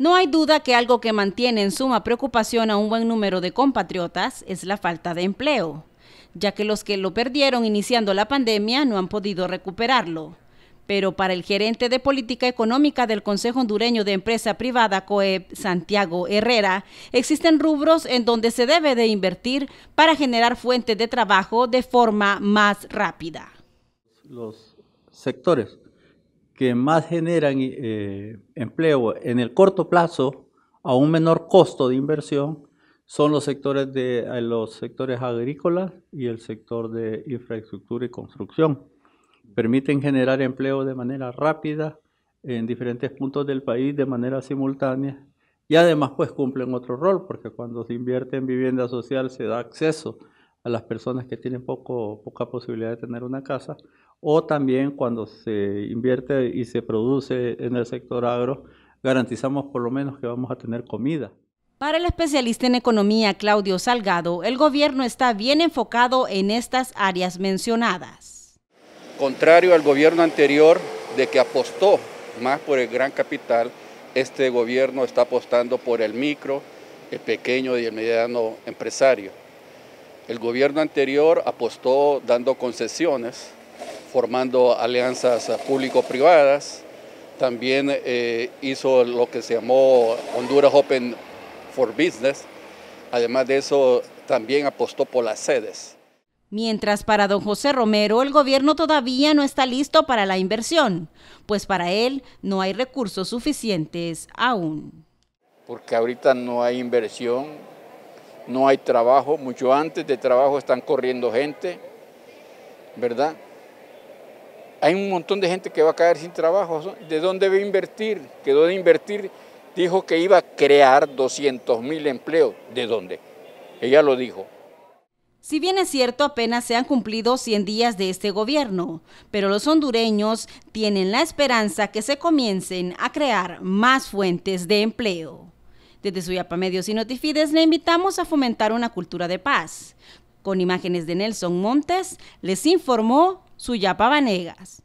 No hay duda que algo que mantiene en suma preocupación a un buen número de compatriotas es la falta de empleo, ya que los que lo perdieron iniciando la pandemia no han podido recuperarlo. Pero para el gerente de política económica del Consejo Hondureño de Empresa Privada, COEP, Santiago Herrera, existen rubros en donde se debe de invertir para generar fuentes de trabajo de forma más rápida. Los sectores que más generan eh, empleo en el corto plazo a un menor costo de inversión son los sectores de los sectores agrícolas y el sector de infraestructura y construcción. Permiten generar empleo de manera rápida en diferentes puntos del país de manera simultánea y además pues cumplen otro rol porque cuando se invierte en vivienda social se da acceso a las personas que tienen poco, poca posibilidad de tener una casa o también cuando se invierte y se produce en el sector agro, garantizamos por lo menos que vamos a tener comida. Para el especialista en economía Claudio Salgado, el gobierno está bien enfocado en estas áreas mencionadas. Contrario al gobierno anterior de que apostó más por el gran capital, este gobierno está apostando por el micro, el pequeño y el mediano empresario. El gobierno anterior apostó dando concesiones formando alianzas eh, público-privadas. También eh, hizo lo que se llamó Honduras Open for Business. Además de eso, también apostó por las sedes. Mientras para don José Romero el gobierno todavía no está listo para la inversión, pues para él no hay recursos suficientes aún. Porque ahorita no hay inversión, no hay trabajo, mucho antes de trabajo están corriendo gente, ¿verdad? hay un montón de gente que va a caer sin trabajo. ¿De dónde va a invertir? Quedó de invertir. Dijo que iba a crear 200 mil empleos. ¿De dónde? Ella lo dijo. Si bien es cierto, apenas se han cumplido 100 días de este gobierno, pero los hondureños tienen la esperanza que se comiencen a crear más fuentes de empleo. Desde Suyapa Medios y Notifides le invitamos a fomentar una cultura de paz. Con imágenes de Nelson Montes, les informó Suyapa Vanegas.